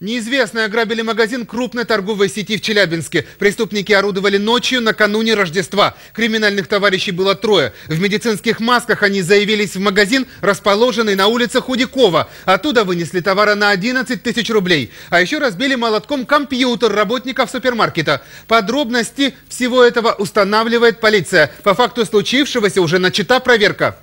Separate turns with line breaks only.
Неизвестные ограбили магазин крупной торговой сети в Челябинске. Преступники орудовали ночью накануне Рождества. Криминальных товарищей было трое. В медицинских масках они заявились в магазин, расположенный на улице Худякова. Оттуда вынесли товара на 11 тысяч рублей. А еще разбили молотком компьютер работников супермаркета. Подробности всего этого устанавливает полиция. По факту случившегося уже начата проверка.